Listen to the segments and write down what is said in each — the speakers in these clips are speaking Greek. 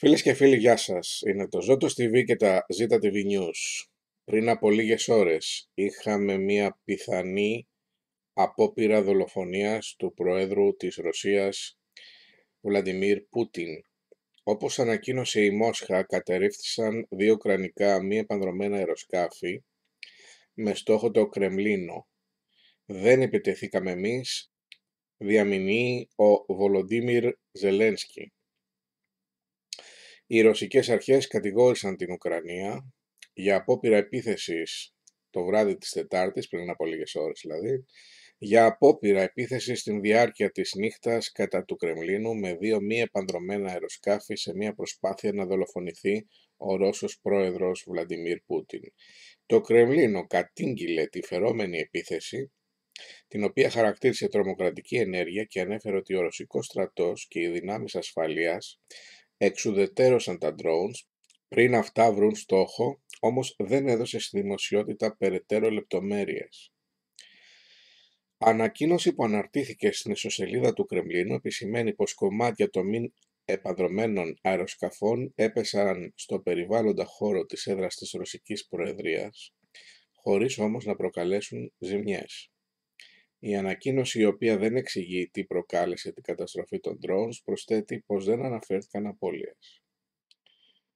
Φίλες και φίλοι, γεια σας. Είναι το Ζώτος TV και τα ζήτα News. Πριν από λίγες ώρες είχαμε μία πιθανή απόπειρα δολοφονίας του Προέδρου της Ρωσίας, Βλαντιμίρ Πούτιν. Όπως ανακοίνωσε η Μόσχα, κατερρίφθησαν δύο κρανικά μη επανδρομένα αεροσκάφη με στόχο το Κρεμλίνο. Δεν επιτεθήκαμε εμείς, διαμηνύει ο Βολοντίμιρ Ζελένσκι. Οι ρωσικές αρχές κατηγόρησαν την Ουκρανία για απόπειρα επίθεσης το βράδυ της Τετάρτης, πριν από λίγες ώρες δηλαδή, για απόπειρα επίθεσης στην διάρκεια της νύχτας κατά του Κρεμλίνου με δύο μη επανδρομένα αεροσκάφη σε μια προσπάθεια να δολοφονηθεί ο Ρώσος πρόεδρος Βλαντιμίρ Πούτιν. Το Κρεμλίνο κατήγγειλε τη φερόμενη επίθεση, την οποία χαρακτήρισε τρομοκρατική ενέργεια και ανέφερε ότι ο Ρωσικός στρατός και οι δυνάμεις ασφαλείας εξουδετερώσαν τα drones πριν αυτά βρουν στόχο, όμως δεν έδωσε στη δημοσιότητα περαιτέρω λεπτομέρειες. Ανακοίνωση που αναρτήθηκε στην ισοσελίδα του Κρεμλίνου επισημαίνει πως κομμάτια των μην επαδρομένων αεροσκαφών έπεσαν στο περιβάλλοντα χώρο της έδρας της Ρωσικής Προεδρίας, χωρίς όμως να προκαλέσουν ζημιές. Η ανακοίνωση η οποία δεν εξηγεί τι προκάλεσε την καταστροφή των drones προσθέτει πως δεν αναφέρθηκαν απώλειες.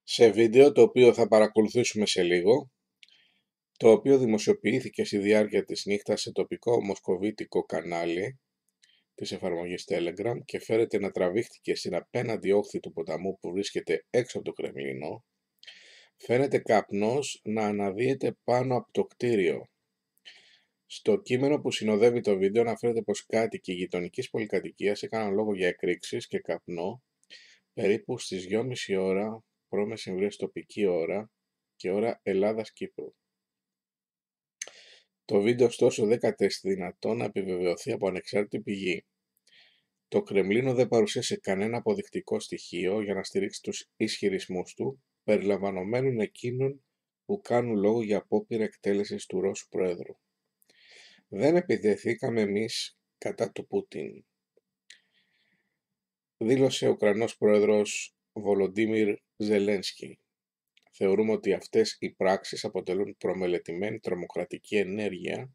Σε βίντεο το οποίο θα παρακολουθήσουμε σε λίγο, το οποίο δημοσιοποιήθηκε στη διάρκεια της νύχτας σε τοπικό μοσκοβίτικο κανάλι της εφαρμογής Telegram και φέρεται να τραβήχτηκε στην απέναντι όχθη του ποταμού που βρίσκεται έξω από το Κρεμλίνο, φαίνεται καπνός να αναδύεται πάνω από το κτίριο στο κείμενο που συνοδεύει το βίντεο αναφέρεται πως κάτοικοι γειτονικής πολυκατοικίας έκαναν λόγο για εκρήξεις και καπνό περίπου στις 2.30 ώρα πρώμεσημβρίες τοπική ώρα και ώρα Ελλάδας-Κύπρου. Το βίντεο ωστόσο δεν κατέστη δυνατό να επιβεβαιωθεί από ανεξάρτητη πηγή. Το Κρεμλίνο δεν παρουσίασε κανένα αποδεικτικό στοιχείο για να στηρίξει τους ισχυρισμούς του, περιλαμβανομένων εκείνων που κάνουν λόγο για απόπειρα εκτέλεσης του Ρώσου Πρόεδρου δεν επιδεθήκαμε εμείς κατά του Πούτιν. Δήλωσε ο Ουκρανός Πρόεδρος Βολοντίμιρ Ζελένσκι. Θεωρούμε ότι αυτές οι πράξεις αποτελούν προμελετημένη τρομοκρατική ενέργεια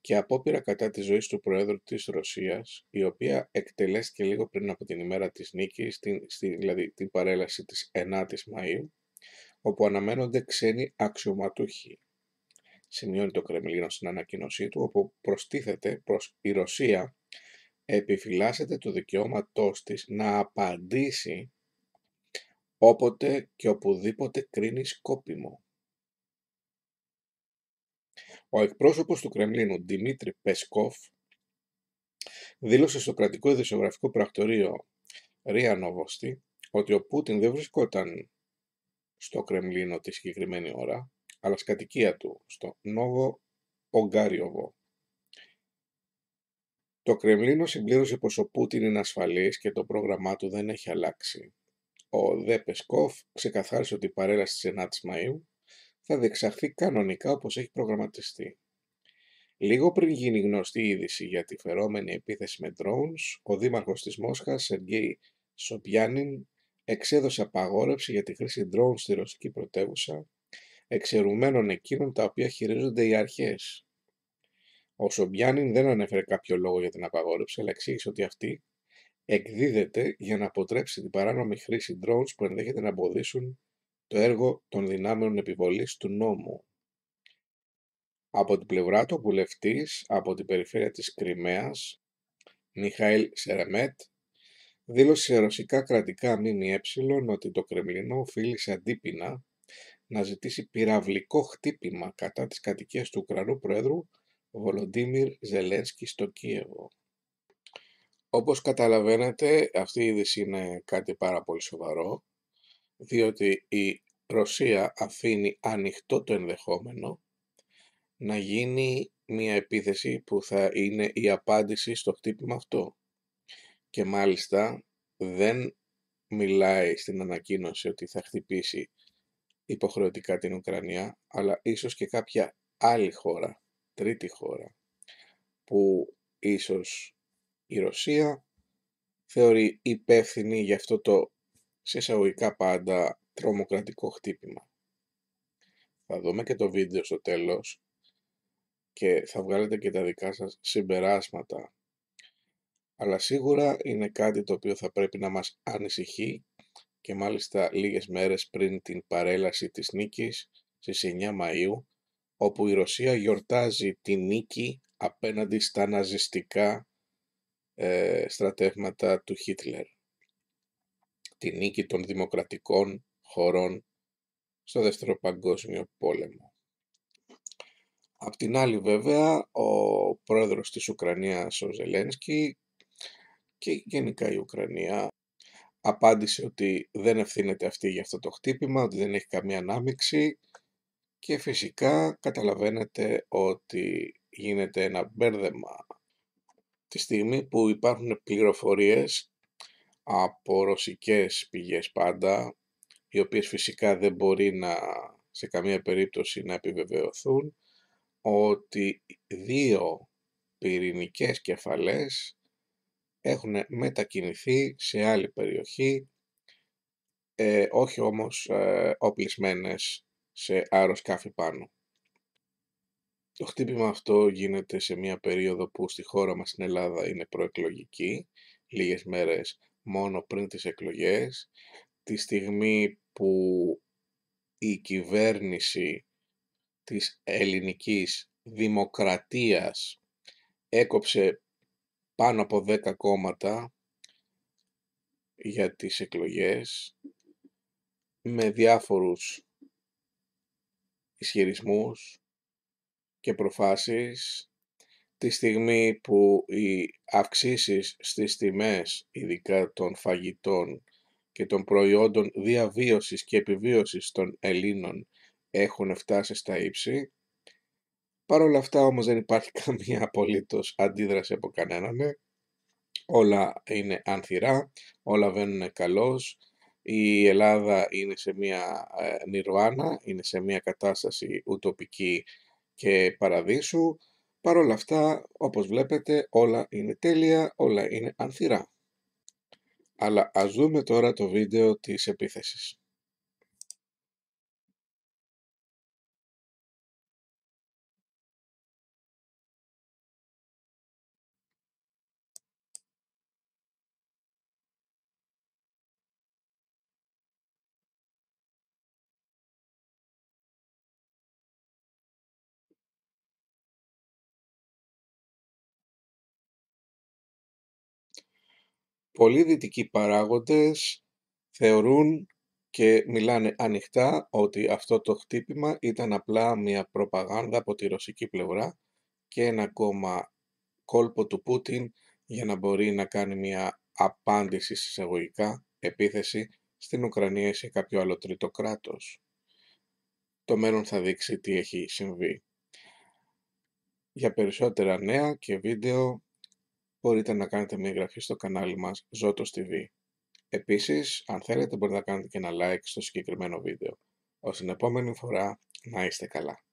και απόπειρα κατά της ζωής του Προέδρου της Ρωσίας, η οποία εκτελέστηκε λίγο πριν από την ημέρα της νίκης, την, στη, δηλαδή την παρέλαση της 9ης Μαΐου, όπου αναμένονται ξένοι αξιωματούχοι σημειώνει το Κρεμλίνο στην ανακοίνωσή του, όπου προστίθεται προς η Ρωσία επιφυλάσσεται το δικαιώματός της να απαντήσει όποτε και οπουδήποτε κρίνει σκόπιμο. Ο εκπρόσωπος του Κρεμλίνου, Δημήτρη Πεσκόφ, δήλωσε στο κρατικό ειδησιογραφικό πρακτορείο Ρία Νοβοστή ότι ο Πούτιν δεν βρισκόταν στο Κρεμλίνο τη συγκεκριμένη ώρα, αλλά στην κατοικία του, στο Νόβο Ογκάριοβο. Το Κρεμλίνο συμπλήρωσε πως ο Πούτιν είναι ασφαλής και το πρόγραμμά του δεν έχει αλλάξει. Ο Δε Πεσκόφ ξεκαθάρισε ότι η παρέλαση της 9ης Μαΐου θα διεξαχθεί κανονικά όπως έχει προγραμματιστεί. Λίγο πριν γίνει γνωστή η είδηση για τη φερόμενη επίθεση με drones, ο δήμαρχος της Μόσχας, Σεργέη Σοπιάνιν, εξέδωσε απαγόρευση για τη χρήση drones στη ρωσική πρωτεύουσα, εξαιρουμένων εκείνων τα οποία χειρίζονται οι αρχές. Ο Σομπιάνιν δεν ανέφερε κάποιο λόγο για την απαγόρευση, αλλά εξήγησε ότι αυτή εκδίδεται για να αποτρέψει την παράνομη χρήση drones που ενδέχεται να εμποδίσουν το έργο των δυνάμεων επιβολής του νόμου. Από την πλευρά του, ο από την περιφέρεια της Κρυμαίας, Μιχαήλ Σερεμέτ, δήλωσε σε ρωσικά κρατικά ΜΜΕ ότι το Κρεμλινό οφείλει σε αντίπεινα να ζητήσει πυραυλικό χτύπημα κατά της κατοικίας του Ουκρανού Προέδρου Βολοντίμιρ Ζελένσκι στο Κίεβο. Όπως καταλαβαίνετε, αυτή η είδηση είναι κάτι πάρα πολύ σοβαρό, διότι η Ρωσία αφήνει ανοιχτό το ενδεχόμενο να γίνει μια επίθεση που θα είναι η απάντηση στο χτύπημα αυτό. Και μάλιστα δεν μιλάει στην ανακοίνωση ότι θα χτυπήσει υποχρεωτικά την Ουκρανία, αλλά ίσως και κάποια άλλη χώρα, τρίτη χώρα, που ίσως η Ρωσία θεωρεί υπεύθυνη για αυτό το σε εισαγωγικά πάντα τρομοκρατικό χτύπημα. Θα δούμε και το βίντεο στο τέλος και θα βγάλετε και τα δικά σας συμπεράσματα. Αλλά σίγουρα είναι κάτι το οποίο θα πρέπει να μας ανησυχεί και μάλιστα λίγες μέρες πριν την παρέλαση της νίκης στις 9 Μαΐου, όπου η Ρωσία γιορτάζει τη νίκη απέναντι στα ναζιστικά ε, στρατεύματα του Χίτλερ. Τη νίκη των δημοκρατικών χωρών στο Δεύτερο Παγκόσμιο Πόλεμο. Απ' την άλλη βέβαια ο πρόεδρος της Ουκρανίας ο Ζελένσκι και γενικά η Ουκρανία απάντησε ότι δεν ευθύνεται αυτή για αυτό το χτύπημα, ότι δεν έχει καμία ανάμειξη και φυσικά καταλαβαίνετε ότι γίνεται ένα μπέρδεμα τη στιγμή που υπάρχουν πληροφορίες από ρωσικές πηγές πάντα, οι οποίες φυσικά δεν μπορεί να, σε καμία περίπτωση να επιβεβαιωθούν, ότι δύο πυρηνικές κεφαλές έχουν μετακινηθεί σε άλλη περιοχή, ε, όχι όμως ε, οπλισμένες σε αεροσκάφη πάνω. Το χτύπημα αυτό γίνεται σε μια περίοδο που στη χώρα μας στην Ελλάδα είναι προεκλογική, λίγες μέρες μόνο πριν τις εκλογές, τη στιγμή που η κυβέρνηση της ελληνικής δημοκρατίας έκοψε πάνω από 10 κόμματα για τις εκλογές με διάφορους ισχυρισμούς και προφάσεις τη στιγμή που οι αυξήσεις στις τιμές ειδικά των φαγητών και των προϊόντων διαβίωσης και επιβίωσης των Ελλήνων έχουν φτάσει στα ύψη Παρ' όλα αυτά όμως δεν υπάρχει καμία απολύτως αντίδραση από κανέναν. Ναι. Όλα είναι ανθυρά, όλα βαίνουν καλώς. Η Ελλάδα είναι σε μια ε, είναι σε μια κατάσταση ουτοπική και παραδείσου. Παρ' όλα αυτά, όπως βλέπετε, όλα είναι τέλεια, όλα είναι ανθυρά. Αλλά ας δούμε τώρα το βίντεο της επίθεσης. πολλοί δυτικοί παράγοντες θεωρούν και μιλάνε ανοιχτά ότι αυτό το χτύπημα ήταν απλά μια προπαγάνδα από τη ρωσική πλευρά και ένα ακόμα κόλπο του Πούτιν για να μπορεί να κάνει μια απάντηση συσσαγωγικά επίθεση στην Ουκρανία ή σε κάποιο άλλο τρίτο κράτος. Το μέλλον θα δείξει τι έχει συμβεί. Για περισσότερα νέα και βίντεο μπορείτε να κάνετε μια εγγραφή στο κανάλι μας Zotos TV. Επίσης, αν θέλετε μπορείτε να κάνετε και ένα like στο συγκεκριμένο βίντεο. Ως την επόμενη φορά, να είστε καλά.